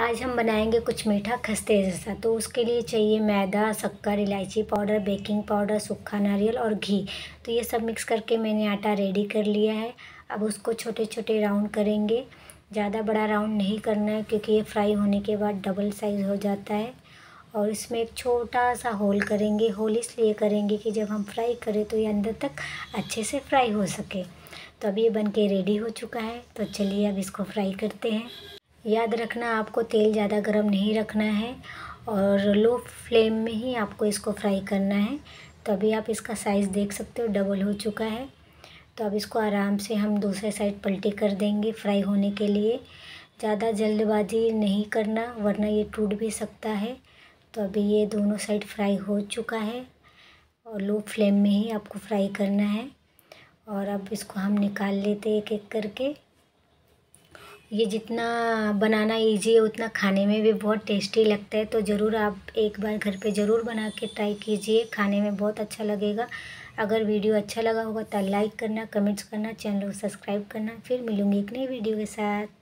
आज हम बनाएंगे कुछ मीठा खस्ते जैसा तो उसके लिए चाहिए मैदा शक्कर इलायची पाउडर बेकिंग पाउडर सूखा नारियल और घी तो ये सब मिक्स करके मैंने आटा रेडी कर लिया है अब उसको छोटे छोटे राउंड करेंगे ज़्यादा बड़ा राउंड नहीं करना है क्योंकि ये फ्राई होने के बाद डबल साइज़ हो जाता है और इसमें एक छोटा सा होल करेंगे होल इसलिए करेंगे कि जब हम फ्राई करें तो ये अंदर तक अच्छे से फ्राई हो सके तो अब ये बन के रेडी हो चुका है तो चलिए अब इसको फ्राई करते हैं याद रखना आपको तेल ज़्यादा गर्म नहीं रखना है और लो फ्लेम में ही आपको इसको फ्राई करना है तो अभी आप इसका साइज़ देख सकते हो डबल हो चुका है तो अब इसको आराम से हम दूसरे साइड पलटी कर देंगे फ्राई होने के लिए ज़्यादा जल्दबाजी नहीं करना वरना ये टूट भी सकता है तो अभी ये दोनों साइड फ्राई हो चुका है और लो फ्लेम में ही आपको फ्राई करना है और अब इसको हम निकाल लेते एक एक करके ये जितना बनाना इजी है उतना खाने में भी बहुत टेस्टी लगता है तो ज़रूर आप एक बार घर पे ज़रूर बना के ट्राई कीजिए खाने में बहुत अच्छा लगेगा अगर वीडियो अच्छा लगा होगा तो लाइक करना कमेंट्स करना चैनल को सब्सक्राइब करना फिर मिलूँगी एक नई वीडियो के साथ